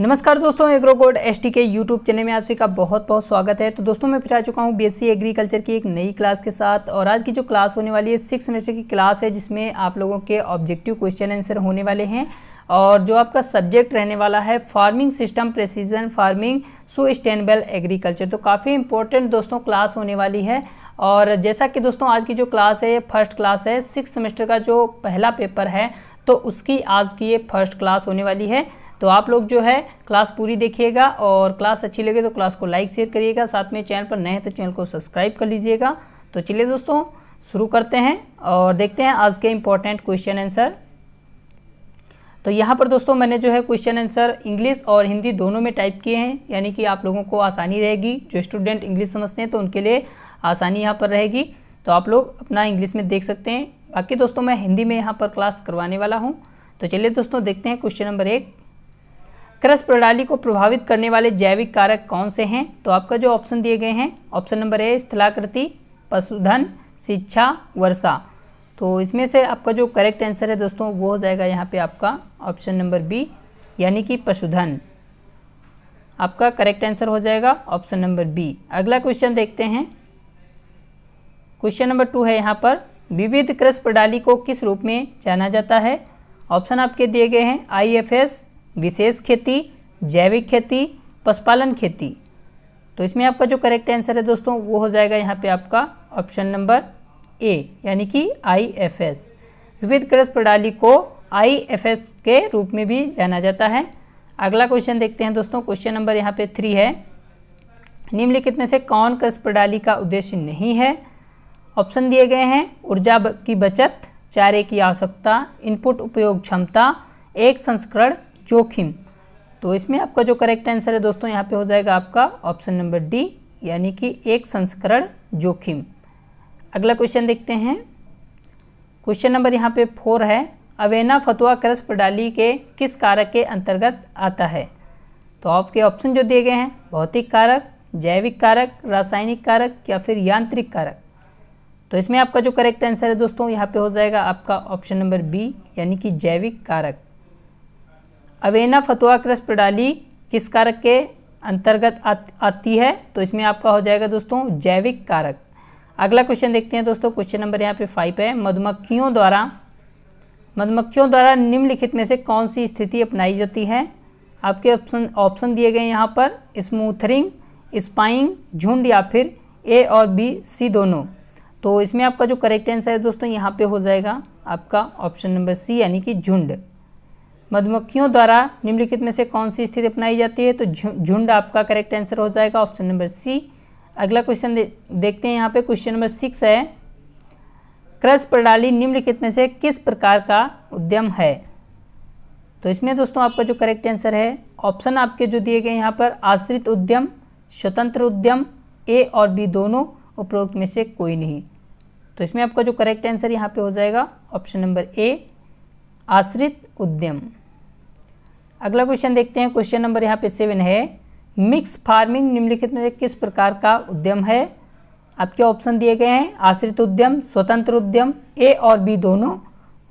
नमस्कार दोस्तों agro code S T के यूट्यूब चैनल में आप सभी का बहुत बहुत स्वागत है तो दोस्तों मैं फिर आ चुका हूँ बीएससी एग्रीकल्चर की एक नई क्लास के साथ और आज की जो क्लास होने वाली है सिक्स सेमेस्टर की क्लास है जिसमें आप लोगों के ऑब्जेक्टिव क्वेश्चन आंसर होने वाले हैं और जो आपका सब्जेक्ट रहने वाला है farming system precision farming sustainable agriculture तो काफ़ी इंपॉर्टेंट दोस्तों क्लास होने वाली है और जैसा कि दोस्तों आज की जो क्लास है ये फर्स्ट क्लास है सिक्स सेमेस्टर का जो पहला पेपर है तो उसकी आज की ये फर्स्ट क्लास होने वाली है तो आप लोग जो है क्लास पूरी देखिएगा और क्लास अच्छी लगे तो क्लास को लाइक शेयर करिएगा साथ में चैनल पर नए हैं तो चैनल को सब्सक्राइब कर लीजिएगा तो चलिए दोस्तों शुरू करते हैं और देखते हैं आज के इम्पोर्टेंट क्वेश्चन आंसर तो यहाँ पर दोस्तों मैंने जो है क्वेश्चन आंसर इंग्लिश और हिंदी दोनों में टाइप किए हैं यानी कि आप लोगों को आसानी रहेगी जो स्टूडेंट इंग्लिश समझते हैं तो उनके लिए आसानी यहाँ पर रहेगी तो आप लोग अपना इंग्लिश में देख सकते हैं बाकी दोस्तों मैं हिंदी में यहाँ पर क्लास करवाने वाला हूँ तो चलिए दोस्तों देखते हैं क्वेश्चन नंबर एक क्रस प्रणाली को प्रभावित करने वाले जैविक कारक कौन से हैं तो आपका जो ऑप्शन दिए गए हैं ऑप्शन नंबर ए स्थलाकृति पशुधन शिक्षा वर्षा तो इसमें से आपका जो करेक्ट आंसर है दोस्तों वो हो जाएगा यहाँ पे आपका ऑप्शन नंबर बी यानी कि पशुधन आपका करेक्ट आंसर हो जाएगा ऑप्शन नंबर बी अगला क्वेश्चन देखते हैं क्वेश्चन नंबर टू है यहाँ पर विविध क्रस प्रणाली को किस रूप में जाना जाता है ऑप्शन आपके दिए गए हैं आई एफ एस विशेष खेती जैविक खेती पशुपालन खेती तो इसमें आपका जो करेक्ट आंसर है दोस्तों वो हो जाएगा यहाँ पे आपका ऑप्शन नंबर ए यानी कि आईएफएस विविध कृषि प्रणाली को आईएफएस के रूप में भी जाना जाता है अगला क्वेश्चन देखते हैं दोस्तों क्वेश्चन नंबर यहाँ पे थ्री है निम्नलिखित में से कौन कृषि प्रणाली का उद्देश्य नहीं है ऑप्शन दिए गए हैं ऊर्जा की बचत चारे की आवश्यकता इनपुट उपयोग क्षमता एक संस्करण जोखिम तो इसमें आपका जो करेक्ट आंसर है दोस्तों यहाँ पे हो जाएगा आपका ऑप्शन नंबर डी यानी कि एक संस्करण जोखिम अगला क्वेश्चन देखते हैं क्वेश्चन नंबर यहाँ पे फोर है अवेना फतवा क्रस प्रणाली के किस कारक के अंतर्गत आता है तो आपके ऑप्शन जो दिए गए हैं भौतिक कारक जैविक कारक रासायनिक कारक या फिर यांत्रिक कारक तो इसमें आपका जो करेक्ट आंसर है दोस्तों यहाँ पे हो जाएगा आपका ऑप्शन नंबर बी यानी कि जैविक कारक अवेना फतवा क्रस प्रणाली किस कारक के अंतर्गत आती है तो इसमें आपका हो जाएगा दोस्तों जैविक कारक अगला क्वेश्चन देखते हैं दोस्तों क्वेश्चन नंबर यहाँ पे फाइव है मधुमक्खियों द्वारा मधुमक्खियों द्वारा निम्नलिखित में से कौन सी स्थिति अपनाई जाती है आपके ऑप्शन ऑप्शन दिए गए यहाँ पर स्मूथरिंग स्पाइंग झुंड या फिर ए और बी सी दोनों तो इसमें आपका जो करेक्ट आंसर है दोस्तों यहाँ पे हो जाएगा आपका ऑप्शन नंबर सी यानी कि झुंड मधुमक्खियों द्वारा निम्नलिखित में से कौन सी स्थिति अपनाई जाती है तो झुंड आपका करेक्ट आंसर हो जाएगा ऑप्शन नंबर सी अगला क्वेश्चन दे, देखते हैं यहाँ पे क्वेश्चन नंबर सिक्स है क्रस प्रणाली निम्नलिखित में से किस प्रकार का उद्यम है तो इसमें दोस्तों आपका जो करेक्ट आंसर है ऑप्शन आपके जो दिए गए यहाँ पर आश्रित उद्यम स्वतंत्र उद्यम ए और बी दोनों उपरोक्त में से कोई नहीं तो इसमें आपका जो करेक्ट आंसर यहाँ पे हो जाएगा ऑप्शन नंबर ए आश्रित उद्यम अगला क्वेश्चन देखते हैं क्वेश्चन नंबर यहाँ पे सेवन है मिक्स फार्मिंग निम्नलिखित में किस प्रकार का उद्यम है आपके ऑप्शन दिए गए हैं आश्रित उद्यम स्वतंत्र उद्यम ए और बी दोनों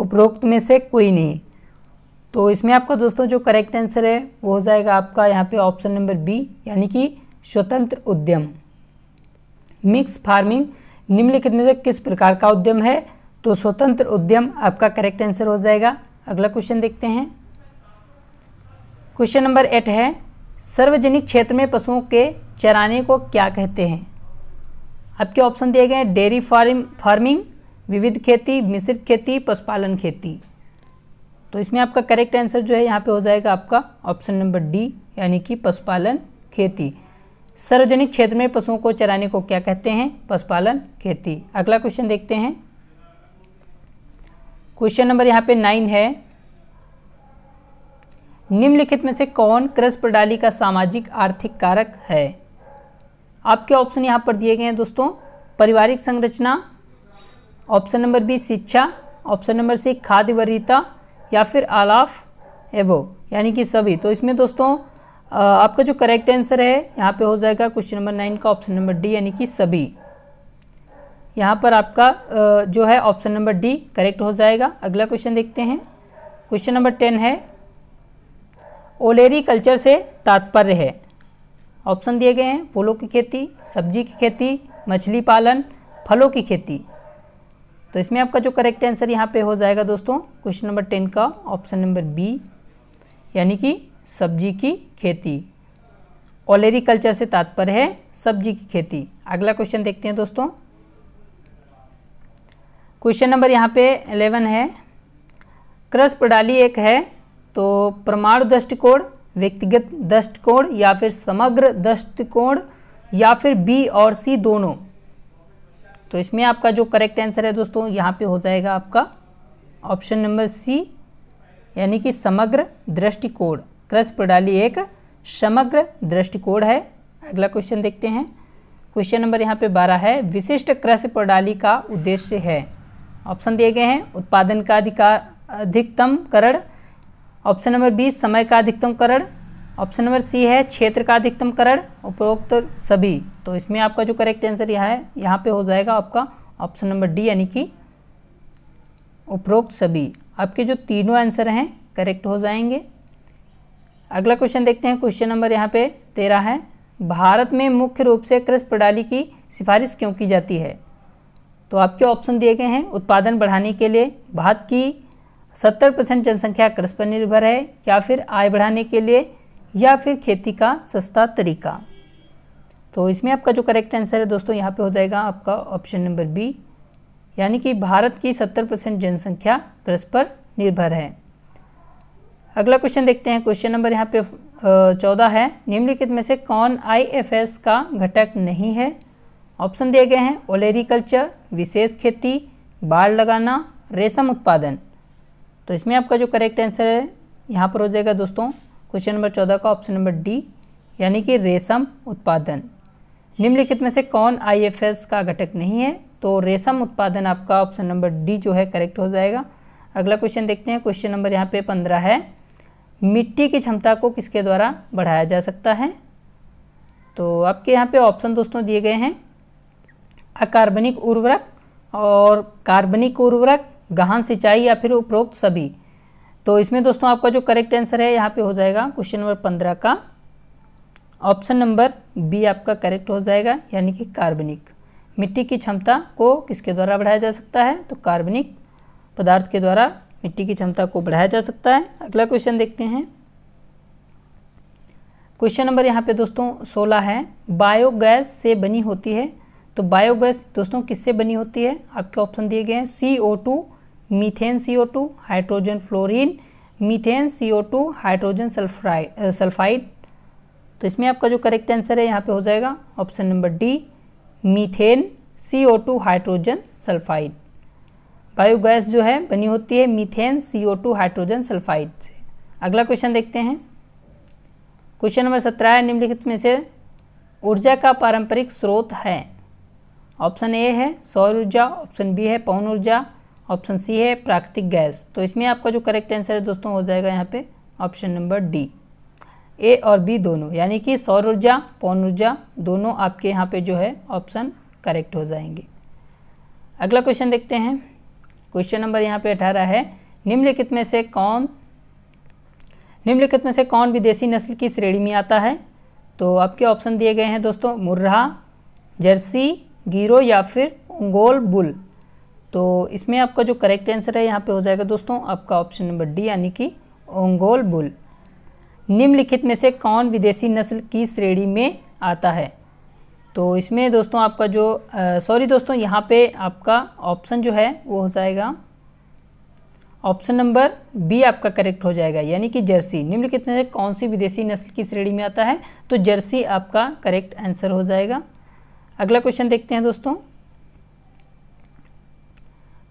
उपरोक्त में से कोई नहीं तो इसमें आपका दोस्तों जो करेक्ट आंसर है वो हो जाएगा आपका यहाँ पे ऑप्शन नंबर बी यानी कि स्वतंत्र उद्यम मिक्स फार्मिंग निम्नलिखित में से किस प्रकार का उद्यम है तो स्वतंत्र उद्यम आपका करेक्ट आंसर हो जाएगा अगला क्वेश्चन देखते हैं क्वेश्चन नंबर एट है सार्वजनिक क्षेत्र में पशुओं के चराने को क्या कहते हैं आपके ऑप्शन दिए गए हैं डेयरी फार्म फार्मिंग विविध खेती मिश्रित खेती पशुपालन खेती तो इसमें आपका करेक्ट आंसर जो है यहाँ पे हो जाएगा आपका ऑप्शन नंबर डी यानी कि पशुपालन खेती सार्वजनिक क्षेत्र में पशुओं को चराने को क्या कहते हैं पशुपालन खेती अगला क्वेश्चन देखते हैं क्वेश्चन नंबर यहाँ पे नाइन है निम्नलिखित में से कौन कृषि प्रणाली का सामाजिक आर्थिक कारक है आपके ऑप्शन यहाँ पर दिए गए हैं दोस्तों पारिवारिक संरचना ऑप्शन नंबर बी शिक्षा ऑप्शन नंबर सी खाद्य वरीता या फिर आलाफ एवो यानी कि सभी तो इसमें दोस्तों आपका जो करेक्ट आंसर है यहाँ पे हो जाएगा क्वेश्चन नंबर नाइन का ऑप्शन नंबर डी यानी कि सभी यहाँ पर आपका जो है ऑप्शन नंबर डी करेक्ट हो जाएगा अगला क्वेश्चन देखते हैं क्वेश्चन नंबर टेन है ओलेरी कल्चर से तात्पर्य है ऑप्शन दिए गए हैं फूलों की खेती सब्जी की खेती मछली पालन फलों की खेती तो इसमें आपका जो करेक्ट आंसर यहाँ पे हो जाएगा दोस्तों क्वेश्चन नंबर टेन का ऑप्शन नंबर बी यानी कि सब्जी की खेती ओलेरी कल्चर से तात्पर्य है सब्जी की खेती अगला क्वेश्चन देखते हैं दोस्तों क्वेश्चन नंबर यहाँ पे एलेवन है क्रस प्रणाली एक है तो परमाणु दृष्टिकोण व्यक्तिगत दृष्टिकोण या फिर समग्र दृष्टिकोण या फिर बी और सी दोनों तो इसमें आपका जो करेक्ट आंसर है दोस्तों यहाँ पे हो जाएगा आपका ऑप्शन नंबर सी यानी कि समग्र दृष्टिकोण क्रस प्रणाली एक समग्र दृष्टिकोण है अगला क्वेश्चन देखते हैं क्वेश्चन नंबर यहाँ पे बारह है विशिष्ट क्रस प्रणाली का उद्देश्य है ऑप्शन दिए गए हैं उत्पादन का अधिकार करण ऑप्शन नंबर बी समय का अधिकतम करण ऑप्शन नंबर सी है क्षेत्र का अधिकतम करण उपरोक्त सभी तो इसमें आपका जो करेक्ट आंसर यहाँ है यहाँ पे हो जाएगा आपका ऑप्शन नंबर डी यानी कि उपरोक्त सभी आपके जो तीनों आंसर हैं करेक्ट हो जाएंगे अगला क्वेश्चन देखते हैं क्वेश्चन नंबर यहाँ पे तेरह है भारत में मुख्य रूप से कृषि प्रणाली की सिफारिश क्यों की जाती है तो आपके ऑप्शन दिए गए हैं उत्पादन बढ़ाने के लिए भारत की सत्तर परसेंट जनसंख्या कृषि पर निर्भर है या फिर आय बढ़ाने के लिए या फिर खेती का सस्ता तरीका तो इसमें आपका जो करेक्ट आंसर है दोस्तों यहाँ पे हो जाएगा आपका ऑप्शन नंबर बी यानी कि भारत की सत्तर परसेंट जनसंख्या कृषि पर निर्भर है अगला क्वेश्चन देखते हैं क्वेश्चन नंबर यहाँ पे चौदह है निम्नलिखित में से कौन आई का घटक नहीं है ऑप्शन दिए गए हैं ओलेरिकल्चर विशेष खेती बाढ़ लगाना रेशम उत्पादन तो इसमें आपका जो करेक्ट आंसर है यहाँ पर हो जाएगा दोस्तों क्वेश्चन नंबर चौदह का ऑप्शन नंबर डी यानी कि रेशम उत्पादन निम्नलिखित में से कौन आईएफएस का घटक नहीं है तो रेशम उत्पादन आपका ऑप्शन नंबर डी जो है करेक्ट हो जाएगा अगला क्वेश्चन देखते हैं क्वेश्चन नंबर यहाँ पे पंद्रह है मिट्टी की क्षमता को किसके द्वारा बढ़ाया जा सकता है तो आपके यहाँ पे ऑप्शन दोस्तों दिए गए हैं अकार्बनिक उर्वरक और कार्बनिक उर्वरक गहन सिंचाई या फिर उपरोक्त सभी तो इसमें दोस्तों आपका जो करेक्ट आंसर है यहाँ पे हो जाएगा क्वेश्चन नंबर पंद्रह का ऑप्शन नंबर बी आपका करेक्ट हो जाएगा यानी कि कार्बनिक मिट्टी की क्षमता को किसके द्वारा बढ़ाया जा सकता है तो कार्बनिक पदार्थ के द्वारा मिट्टी की क्षमता को बढ़ाया जा सकता है अगला क्वेश्चन देखते हैं क्वेश्चन नंबर यहाँ पे दोस्तों सोलह है बायोगैस से बनी होती है तो बायोगैस दोस्तों किससे बनी होती है आपके ऑप्शन दिए गए हैं C O two methane C O two hydrogen fluorine methane C O two hydrogen sulphide sulphide तो इसमें आपका जो करेक्ट आंसर है यहाँ पे हो जाएगा option number D methane C O two hydrogen sulphide biogas जो है बनी होती है methane C O two hydrogen sulphide से अगला क्वेश्चन देखते हैं क्वेश्चन नंबर सत्रह है निम्नलिखित में से ऊर्जा का पारंपरिक स्रोत है ऑप्शन ए है सौर ऊर्जा ऑप्शन बी है पवन ऊर्जा ऑप्शन सी है प्राकृतिक गैस तो इसमें आपका जो करेक्ट आंसर है दोस्तों हो जाएगा यहाँ पे ऑप्शन नंबर डी ए और बी दोनों यानी कि सौर ऊर्जा पवन ऊर्जा दोनों आपके यहाँ पे जो है ऑप्शन करेक्ट हो जाएंगे अगला क्वेश्चन देखते हैं क्वेश्चन नंबर यहाँ पे अठारह है निम्नलिखित में से कौन निम्नलिखित में से कौन विदेशी नस्ल की श्रेणी में आता है तो आपके ऑप्शन दिए गए हैं दोस्तों मुर्रा जर्सी गिरो या फिर ओंगोल बुल तो इसमें आपका जो करेक्ट आंसर है यहाँ पे हो जाएगा दोस्तों आपका ऑप्शन नंबर डी यानी कि ओंगोल बुल निम्नलिखित में से कौन विदेशी नस्ल की श्रेणी में आता है तो इसमें दोस्तों आपका जो सॉरी दोस्तों यहाँ पे आपका ऑप्शन जो है वो हो जाएगा ऑप्शन नंबर बी आपका करेक्ट हो जाएगा यानी कि जर्सी निम्नलिखित में से कौन सी विदेशी नस्ल की श्रेणी में आता है तो जर्सी आपका करेक्ट आंसर हो जाएगा अगला क्वेश्चन देखते हैं दोस्तों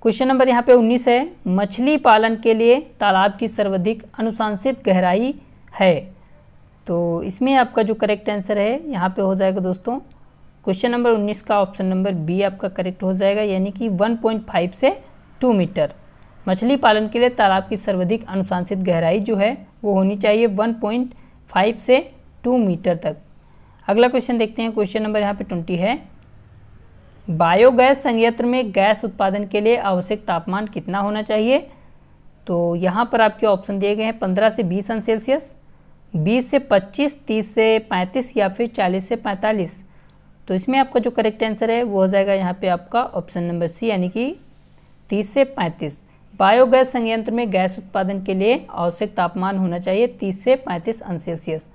क्वेश्चन नंबर यहाँ पे 19 है मछली पालन के लिए तालाब की सर्वाधिक अनुशंसित गहराई है तो इसमें आपका जो करेक्ट आंसर है यहाँ पे हो जाएगा दोस्तों क्वेश्चन नंबर 19 का ऑप्शन नंबर बी आपका करेक्ट हो जाएगा यानी कि 1.5 से 2 मीटर मछली पालन के लिए तालाब की सर्वाधिक अनुशंसित गहराई जो है वो होनी चाहिए वन से टू मीटर तक अगला क्वेश्चन देखते हैं क्वेश्चन नंबर यहाँ पे ट्वेंटी है बायोगैस संयंत्र में गैस उत्पादन के लिए आवश्यक तापमान कितना होना चाहिए तो यहाँ पर आपके ऑप्शन दिए गए हैं पंद्रह से बीस अंश सेल्सियस बीस से पच्चीस तीस से पैंतीस या फिर चालीस से पैंतालीस तो इसमें आपका जो करेक्ट आंसर है वो हो जाएगा यहाँ पे आपका ऑप्शन नंबर सी यानी कि तीस से पैंतीस बायोगैस संयंत्र में गैस उत्पादन के लिए आवश्यक तापमान होना चाहिए तीस से पैंतीस अंश सेल्सियस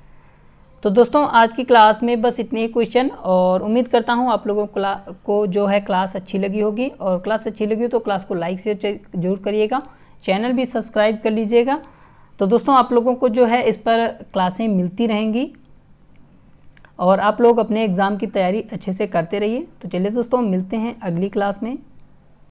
तो दोस्तों आज की क्लास में बस इतने ही क्वेश्चन और उम्मीद करता हूँ आप लोगों को जो है क्लास अच्छी लगी होगी और क्लास अच्छी लगी हो तो क्लास को लाइक शेयर जरूर करिएगा चैनल भी सब्सक्राइब कर लीजिएगा तो दोस्तों आप लोगों को जो है इस पर क्लासें मिलती रहेंगी और आप लोग अपने एग्ज़ाम की तैयारी अच्छे से करते रहिए तो चलिए दोस्तों मिलते हैं अगली क्लास में